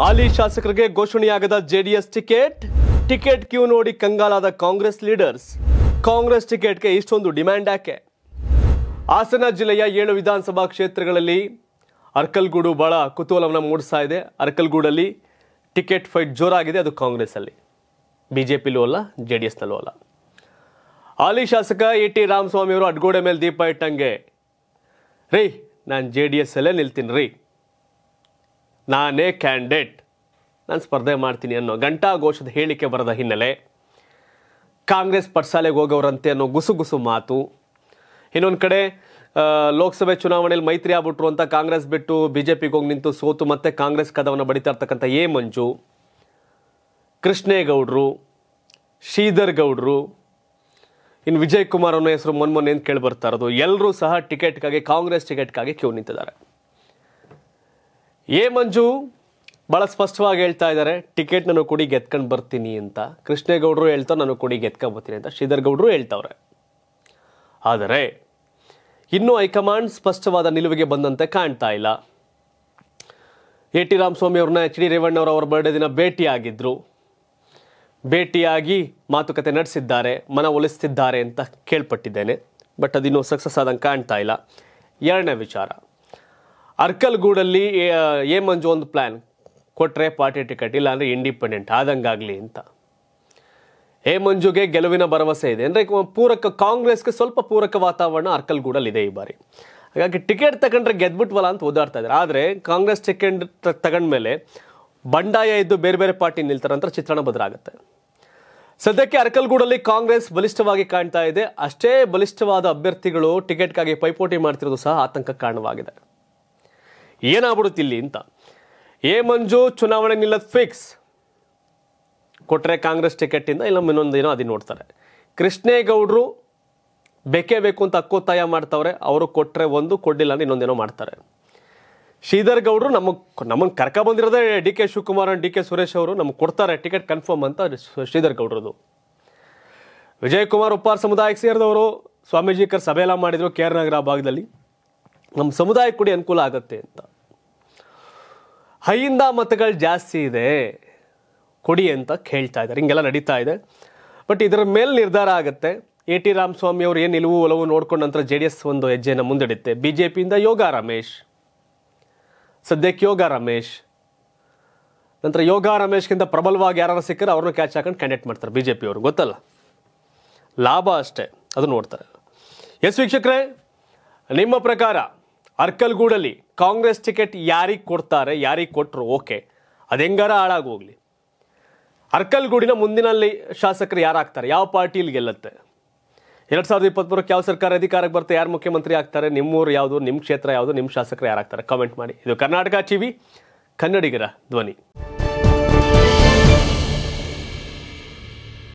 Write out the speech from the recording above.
ಹಾಲಿ ಶಾಸಕರಿಗೆ ಘೋಷಣೆಯಾಗದ JDS ticket ticket queue ನೋಡಿ ಕಂಗಾಲಾದ ಕಾಂಗ್ರೆಸ್ ಲೀಡರ್ಸ್ ಕಾಂಗ್ರೆಸ್ ಟಿಕೆಟ್ಗೆ ಇಷ್ಟೊಂದು ಡಿಮ್ಯಾಂಡ್ ಯಾಕೆ ಹಾಸನ ಜಿಲ್ಲೆಯ ಏಳು ವಿಧಾನಸಭಾ ಕ್ಷೇತ್ರಗಳಲ್ಲಿ ಅರ್ಕಲ್ಗೂಡು ಬಹಳ ಕುತೂಹಲವನ್ನು ಮೂಡಿಸ್ತಾ ಇದೆ ಅರ್ಕಲ್ಗೂಡಲ್ಲಿ ಟಿಕೆಟ್ ಫೈಟ್ ಜೋರಾಗಿದೆ ಅದು ಕಾಂಗ್ರೆಸ್ಸಲ್ಲಿ ಬಿ ಜೆ ಪಿಲೂ ಅಲ್ಲ ಜೆ ಡಿ ಎಸ್ನಲ್ಲೂ ಅಲ್ಲ ಹಾಲಿ ಶಾಸಕ ಎ ಟಿ ರಾಮಸ್ವಾಮಿಯವರು ಅಡ್ಗೋಡೆ ಮೇಲೆ ದೀಪ ಇಟ್ಟಂಗೆ ರೀ ನಾನು ಜೆ ಡಿ ಎಸ್ ಅಲ್ಲೇ ನಿಲ್ತೀನಿ ರೀ ನಾನೇ ಕ್ಯಾಂಡಿಡೇಟ್ ನಾನು ಸ್ಪರ್ಧೆ ಮಾಡ್ತೀನಿ ಅನ್ನೋ ಘಂಟಾ ಘೋಷದ ಹೇಳಿಕೆ ಬರೆದ ಹಿನ್ನೆಲೆ ಕಾಂಗ್ರೆಸ್ ಪಟ್ಸಾಲೆಗೆ ಹೋಗೋರಂತೆ ಅನ್ನೋ ಗುಸುಗುಸು ಮಾತು ಇನ್ನೊಂದು ಕಡೆ ಲೋಕಸಭೆ ಚುನಾವಣೆಯಲ್ಲಿ ಮೈತ್ರಿ ಆಗ್ಬಿಟ್ರು ಅಂತ ಕಾಂಗ್ರೆಸ್ ಬಿಟ್ಟು ಬಿ ಜೆ ಹೋಗಿ ನಿಂತು ಸೋತು ಮತ್ತೆ ಕಾಂಗ್ರೆಸ್ ಕದವನ್ನು ಬಡಿತಾ ಇರ್ತಕ್ಕಂಥ ಎ ಮಂಜು ಕೃಷ್ಣೇಗೌಡರು ಶ್ರೀಧರ್ ಗೌಡರು ಇನ್ನು ವಿಜಯ್ ಕುಮಾರ್ ಅನ್ನೋ ಹೆಸರು ಮೊನ್ನೆ ಅಂತ ಕೇಳಿ ಬರ್ತಾ ಇರೋದು ಎಲ್ಲರೂ ಸಹ ಟಿಕೆಟ್ಗಾಗಿ ಕಾಂಗ್ರೆಸ್ ಟಿಕೆಟ್ಗಾಗಿ ಕ್ಯೂ ನಿಂತಿದ್ದಾರೆ ಎ ಮಂಜು ಭಾಳ ಸ್ಪಷ್ಟವಾಗಿ ಹೇಳ್ತಾ ಇದ್ದಾರೆ ಟಿಕೆಟ್ ನಾನು ಕೊಡಿ ಗೆದ್ಕೊಂಡು ಬರ್ತೀನಿ ಅಂತ ಕೃಷ್ಣೇಗೌಡರು ಹೇಳ್ತಾರೆ ನಾನು ಕೊಡಿ ಗೆತ್ಕೊಂಡು ಬರ್ತೀನಿ ಅಂತ ಶ್ರೀಧರ್ ಗೌಡರು ಹೇಳ್ತವ್ರೆ ಆದರೆ ಇನ್ನೂ ಹೈಕಮಾಂಡ್ ಸ್ಪಷ್ಟವಾದ ನಿಲುವಿಗೆ ಬಂದಂತೆ ಕಾಣ್ತಾ ಇಲ್ಲ ಎ ಟಿ ರಾಮಸ್ವಾಮಿ ಅವ್ರನ್ನ ಎಚ್ ಡಿ ರೇವಣ್ಣವ್ರ ಅವರ ಬರ್ಡೇ ದಿನ ಭೇಟಿಯಾಗಿದ್ದರು ಭೇಟಿಯಾಗಿ ಮಾತುಕತೆ ನಡೆಸಿದ್ದಾರೆ ಮನ ಒಲಿಸ್ತಿದ್ದಾರೆ ಅಂತ ಕೇಳ್ಪಟ್ಟಿದ್ದೇನೆ ಬಟ್ ಅದಿನ್ನೂ ಸಕ್ಸಸ್ ಆದಂಗೆ ಕಾಣ್ತಾ ಇಲ್ಲ ಎರಡನೇ ವಿಚಾರ ಅರ್ಕಲ್ಗೂಡಲ್ಲಿ ಎ ಮಂಜು ಒಂದು ಪ್ಲ್ಯಾನ್ ಕೊಟ್ಟರೆ ಪಾರ್ಟಿ ಟಿಕೆಟ್ ಇಲ್ಲ ಇಲ್ಲಾಂದರೆ ಇಂಡಿಪೆಂಡೆಂಟ್ ಆದಂಗಾಗಲಿ ಅಂತ ಹೇ ಮಂಜುಗೆ ಗೆಲುವಿನ ಭರವಸೆ ಇದೆ ಅಂದರೆ ಪೂರಕ ಕಾಂಗ್ರೆಸ್ಗೆ ಸ್ವಲ್ಪ ಪೂರಕ ವಾತಾವರಣ ಅರ್ಕಲ್ಗೂಡಲ್ಲಿ ಇದೆ ಈ ಬಾರಿ ಹಾಗಾಗಿ ಟಿಕೆಟ್ ತಗೊಂಡ್ರೆ ಗೆದ್ಬಿಟ್ವಲ್ಲ ಅಂತ ಓದಾಡ್ತಾ ಇದ್ದಾರೆ ಆದರೆ ಕಾಂಗ್ರೆಸ್ ಟಿಕೆಟ್ ತಗೊಂಡ್ಮೇಲೆ ಬಂಡಾಯ ಇದ್ದು ಬೇರೆ ಬೇರೆ ಪಾರ್ಟಿ ನಿಲ್ತಾರೆ ಅಂತ ಚಿತ್ರಣ ಬದಲಾಗುತ್ತೆ ಸದ್ಯಕ್ಕೆ ಅರ್ಕಲ್ಗೂಡಲ್ಲಿ ಕಾಂಗ್ರೆಸ್ ಬಲಿಷ್ಠವಾಗಿ ಕಾಣ್ತಾ ಇದೆ ಅಷ್ಟೇ ಬಲಿಷ್ಠವಾದ ಅಭ್ಯರ್ಥಿಗಳು ಟಿಕೆಟ್ಗಾಗಿ ಪೈಪೋಟಿ ಮಾಡ್ತಿರೋದು ಸಹ ಆತಂಕ ಕಾರಣವಾಗಿದೆ ಇಲ್ಲಿ ಅಂತ ಎ ಮಂಜು ಚುನಾವಣೆ ನಿಲ್ಲದ ಫಿಕ್ಸ್ ಕೊಟ್ಟರೆ ಕಾಂಗ್ರೆಸ್ ಟಿಕೆಟಿಂದ ಇಲ್ಲ ಇನ್ನೊಂದು ಏನೋ ಅದನ್ನು ನೋಡ್ತಾರೆ ಕೃಷ್ಣೇಗೌಡರು ಬೇಕೇ ಬೇಕು ಅಂತ ಅಕ್ಕೋತ್ತಾಯ ಮಾಡ್ತವ್ರೆ ಅವರು ಕೊಟ್ಟರೆ ಒಂದು ಕೊಡ್ಲಿಲ್ಲ ಅಂದ್ರೆ ಇನ್ನೊಂದೇನೋ ಮಾಡ್ತಾರೆ ಶ್ರೀಧರ್ ಗೌಡರು ನಮಗೆ ನಮಗೆ ಕರ್ಕ ಬಂದಿರೋದೇ D K Shivakumar D K Suresh ಅವರು ನಮ್ಗೆ ಕೊಡ್ತಾರೆ ಟಿಕೆಟ್ ಕನ್ಫರ್ಮ್ ಅಂತ ಶ್ರೀಧರ್ ಗೌಡ್ರದು ವಿಜಯಕುಮಾರ್ ಉಪ್ಪಾರ್ ಸಮುದಾಯಕ್ಕೆ ಸೇರಿದವರು ಸ್ವಾಮೀಜಿ ಕರ್ ಸಭೆ ಎಲ್ಲ ಮಾಡಿದರು ಕೆ ಆರ್ ನಗರ ಭಾಗದಲ್ಲಿ ನಮ್ಮ ಸಮುದಾಯಕ್ಕೆ ಕೂಡ ಅನುಕೂಲ ಆಗುತ್ತೆ ಅಂತ ಹೈಯಿಂದ ಮತಗಳು ಜಾಸ್ತಿ ಇದೆ ಕೊಡಿ ಅಂತ ಕೇಳ್ತಾ ಇದ್ದಾರೆ ಹಿಂಗೆಲ್ಲ ನಡೀತಾ ಇದೆ ಬಟ್ ಇದರ ಮೇಲೆ ನಿರ್ಧಾರ ಆಗುತ್ತೆ ಎ ಟಿ ರಾಮಸ್ವಾಮಿ ಅವರು ಏನು ನಿಲುವು ಒಲವು ನೋಡ್ಕೊಂಡು ನಂತರ ಜೆ ಡಿ ಎಸ್ ಒಂದು ಹೆಜ್ಜೆಯನ್ನು ಮುಂದಿಡುತ್ತೆ ಬಿ ಜೆ ಪಿಯಿಂದ ಯೋಗ ರಮೇಶ್ ಸದ್ಯಕ್ಕೆ ಯೋಗ ರಮೇಶ್ ನಂತರ ಯೋಗ ರಮೇಶ್ಗಿಂತ ಪ್ರಬಲವಾಗಿ ಯಾರು ಸಿಕ್ಕರೆ ಅವ್ರನ್ನ ಕ್ಯಾಚ್ ಹಾಕೊಂಡು ಕ್ಯಾಂಡಿಡೇಟ್ ಮಾಡ್ತಾರೆ ಬಿ ಜೆ ಪಿಯವರು ಗೊತ್ತಲ್ಲ ಲಾಭ ಅಷ್ಟೇ ಅದು ನೋಡ್ತಾರೆ ಎಸ್ ವೀಕ್ಷಕರೇ ನಿಮ್ಮ ಪ್ರಕಾರ ಅರ್ಕಲ್ಗೂಡಲ್ಲಿ ಕಾಂಗ್ರೆಸ್ ಟಿಕೆಟ್ ಯಾರಿಗೆ ಕೊಡ್ತಾರೆ ಯಾರಿಗೆ ಕೊಟ್ಟರು ಓಕೆ ಅದೆಂಗಾರ ಹಾಳಾಗೋಗ್ಲಿ ಅರ್ಕಲ್ಗೂಡಿನ ಮುಂದಿನಲ್ಲಿ ಶಾಸಕರು ಯಾರಾಗ್ತಾರೆ ಯಾವ ಪಾರ್ಟಿಲಿ ಗೆಲ್ಲುತ್ತೆ ಎರಡು ಸಾವಿರದ ಇಪ್ಪತ್ತ್ಮೂರಕ್ಕೆ ಯಾವ ಸರ್ಕಾರ ಅಧಿಕಾರಕ್ಕೆ ಬರ್ತಾರೆ ಯಾರು ಮುಖ್ಯಮಂತ್ರಿ ಆಗ್ತಾರೆ ನಿಮ್ಮೂರು ಯಾವುದು ನಿಮ್ಮ ಕ್ಷೇತ್ರ ಯಾವುದು ನಿಮ್ಮ ಶಾಸಕರು ಯಾರಾಗ್ತಾರೆ ಕಮೆಂಟ್ ಮಾಡಿ ಇದು ಕರ್ನಾಟಕ ಟಿವಿ ಕನ್ನಡಿಗರ ಧ್ವನಿ